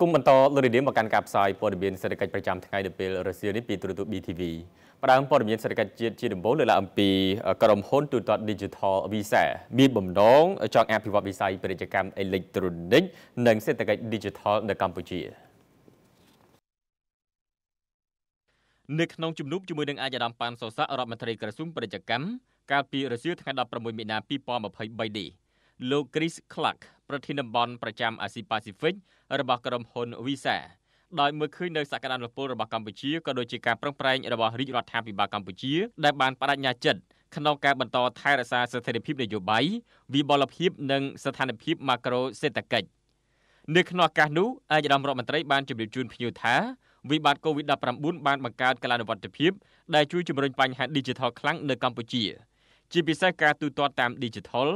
គុំបន្តលើករានមកកាន់ការផ្សាយព័ត៌មានសេដ្ឋកិច្ចប្រចាំថ្ងៃនៅពេលរសៀលនេះពីទូរទស្សន៍ BTV ផ្ដើមព័ត៌មានសេដ្ឋកិច្ចជាតិជាដំបូងលើកឡើងអំពីក្រុមហ៊ុនទូទាត់ Digital Visa មានបំណងចង់អភិវឌ្ឍវិស័យពាណិជ្ជកម្មអេឡិចត្រូនិកនិងសេដ្ឋកិច្ច Digital នៅកម្ពុជានៅក្នុងជំនួបជាមួយនឹងអាយដាមប៉ាន់សូសារដ្ឋមន្ត្រីក្រសួងពាណិជ្ជកម្មកាលពីរសៀលថ្ងៃ16មីនា2023នេះលោក Chris Clark ប្រធានតំបន់ប្រចាំអាស៊ីប៉ាស៊ីហ្វិករបស់ក្រុមហ៊ុន Visa ដោយមើលឃើញនៅសក្តានុពលរបស់កម្ពុជាក៏ដូចជាការប្រឹងប្រែងរបស់រាជរដ្ឋាភិបាលកម្ពុជាដែលបានបដិញ្ញាចិត្តក្នុងការបន្តថែរក្សាស្ថិរភាពនយោបាយវិបលភាពនិងស្ថានភាពម៉ាក្រូសេដ្ឋកិច្ចនៅក្នុងឱកាសនោះឯកឧត្តមរដ្ឋមន្ត្រីបានជម្រាបជូនភ្ញៀវថាវិបត្តិ COVID-19 បានបង្កើតកលានុវត្តភាពដែលជួយជំរុញបញ្ហា Digital ខ្លាំងនៅកម្ពុជា។ជាពិសេសការទូទាត់តាម Digital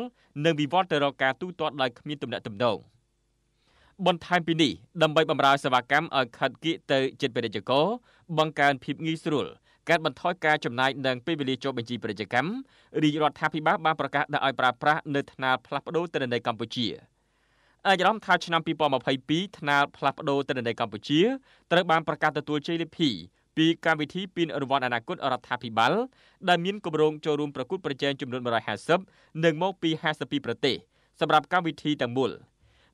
និងវិវត្តទៅរកការទូទាត់ដោយគ្មានទំនាក់ទំនងបន្ថែមពីនេះដើម្បីបម្រើសេវាកម្មឲ្យខិតគៀកទៅចិត្តពាណិជ្ជករបង្កើនភាពងាយស្រួលកាត់បន្ថយការចំណាយនិងពេលវេលាចូលបញ្ជីពាណិជ្ជកម្មរាជរដ្ឋាភិបាលបានប្រកាសដាក់ឲ្យប្រើប្រាស់នៅថ្នាលផ្លាស់ប្ដូរទិន្នន័យកម្ពុជាអាយរំថាឆ្នាំ2022ថ្នាលផ្លាស់ប្ដូរទិន្នន័យកម្ពុជាត្រូវបានប្រកាសទទួលជ័យលាភីពីកម្មវិធីពានរង្វាន់អនាគតរដ្ឋាភិបាល ដែលមានគម្រោងចូលរួមប្រកួត ប្រជែងចំនួន150និងមកពី52ប្រទេសសម្រាប់កម្មវិធីទាំងមូល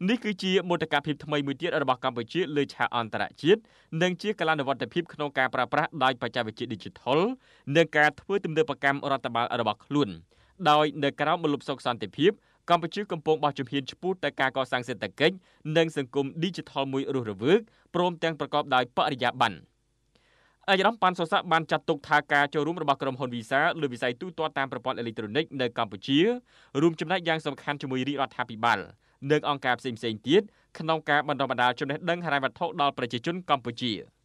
នេះគឺជាមោទកភាពថ្មីមួយទៀតរបស់កម្ពុជាលើឆាកអន្តរជាតិនិងជាកលានុវត្តភាព ក្នុងការប្រើប្រាស់ដោយបច្ចេកវិទ្យា Digital និងការធ្វើទំនើបកម្មរដ្ឋបាលរបស់ខ្លួនដោយនៅក្រៅមូលបសុខសន្តិភាពកម្ពុជាកំពុងបោះជំហានឆ្ពោះទៅការកសាងសេដ្ឋកិច្ចនិងសង្គម Digital មួយរស់រវើកព្រមទាំងប្រកបដោយបរិយាបន្ន។អាយរ៉ាំប៉ាន់សសាក់បានចាត់ទុកថាការចូលរួមរបស់ក្រុមហ៊ុនវីសាលើវិស័យទូទាត់តាមប្រព័ន្ធអេឡិចត្រូនិកនៅកម្ពុជារួមចំណែកយ៉ាងសំខាន់ជាមួយរាជរដ្ឋាភិបាលនិងអង្គការផ្សេងៗទៀតក្នុងការបណ្ដុះបណ្ដាលចំណេះដឹងហិរញ្ញវត្ថុដល់ប្រជាជនកម្ពុជា។